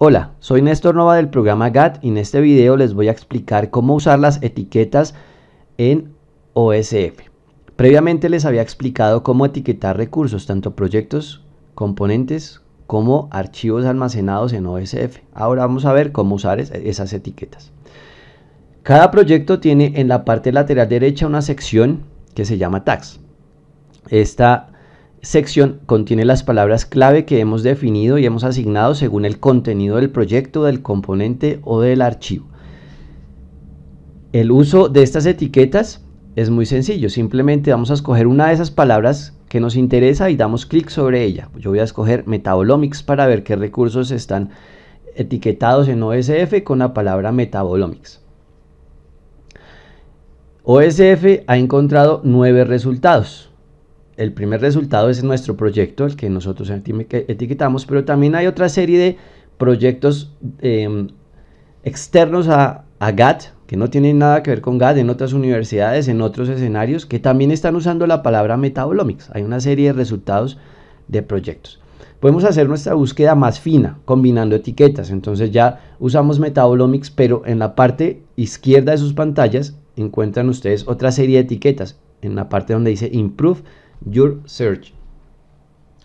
Hola, soy Néstor Nova del programa GAT y en este video les voy a explicar cómo usar las etiquetas en OSF. Previamente les había explicado cómo etiquetar recursos, tanto proyectos, componentes como archivos almacenados en OSF. Ahora vamos a ver cómo usar esas etiquetas. Cada proyecto tiene en la parte lateral derecha una sección que se llama tags. Esta sección contiene las palabras clave que hemos definido y hemos asignado según el contenido del proyecto, del componente o del archivo. El uso de estas etiquetas es muy sencillo, simplemente vamos a escoger una de esas palabras que nos interesa y damos clic sobre ella. Yo voy a escoger Metabolomics para ver qué recursos están etiquetados en OSF con la palabra Metabolomics. OSF ha encontrado nueve resultados el primer resultado es nuestro proyecto, el que nosotros etiquetamos, pero también hay otra serie de proyectos em, externos a, GATT, que no tienen nada que ver con GATT, en otras universidades, en otros escenarios, que también están usando la palabra metabolomics. Hay una serie de resultados de proyectos. Podemos hacer nuestra búsqueda más fina, combinando etiquetas. Entonces ya usamos metabolomics, pero en la parte izquierda de sus pantallas encuentran ustedes otra serie de etiquetas. En la parte donde dice improve, Your Search.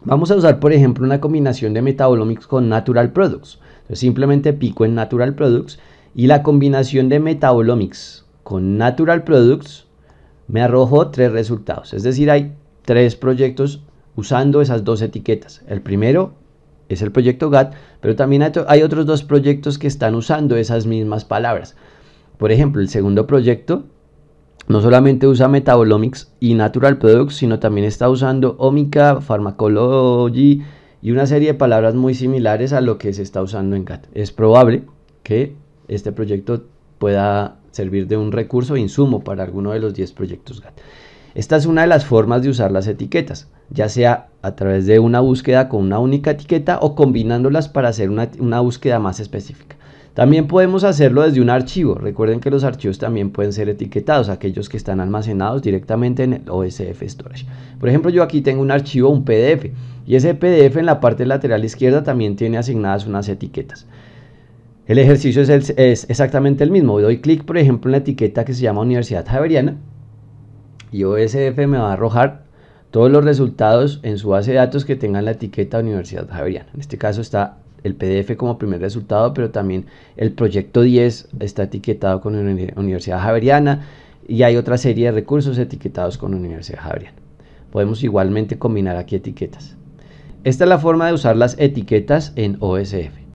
Vamos a usar, por ejemplo, una combinación de metabolomics con Natural Products. simplemente pico en Natural Products y la combinación de metabolomics con Natural Products me arrojó tres resultados. Es decir, hay tres proyectos usando esas dos etiquetas. El primero es el proyecto GAT pero también hay otros dos proyectos que están usando esas mismas palabras. Por ejemplo, el segundo proyecto no solamente usa metabolomics y natural products, sino también está usando omica, pharmacology y una serie de palabras muy similares a lo que se está usando en GATT. Es probable que este proyecto pueda servir de un recurso insumo para alguno de los 10 proyectos GATT. Esta es una de las formas de usar las etiquetas, ya sea a través de una búsqueda con una única etiqueta o combinándolas para hacer una búsqueda más específica. También podemos hacerlo desde un archivo. Recuerden que los archivos también pueden ser etiquetados, aquellos que están almacenados directamente en el OSF Storage. Por ejemplo, yo aquí tengo un archivo, un PDF, y ese PDF en la parte lateral izquierda también tiene asignadas unas etiquetas. El ejercicio es, exactamente el mismo. Doy clic, por ejemplo, en la etiqueta que se llama Universidad Javeriana y OSF me va a arrojar todos los resultados en su base de datos que tengan la etiqueta Universidad Javeriana. En este caso está el PDF como primer resultado, pero también el proyecto 10 está etiquetado con la Universidad Javeriana y hay otra serie de recursos etiquetados con la Universidad Javeriana. Podemos igualmente combinar aquí etiquetas. Esta es la forma de usar las etiquetas en OSF.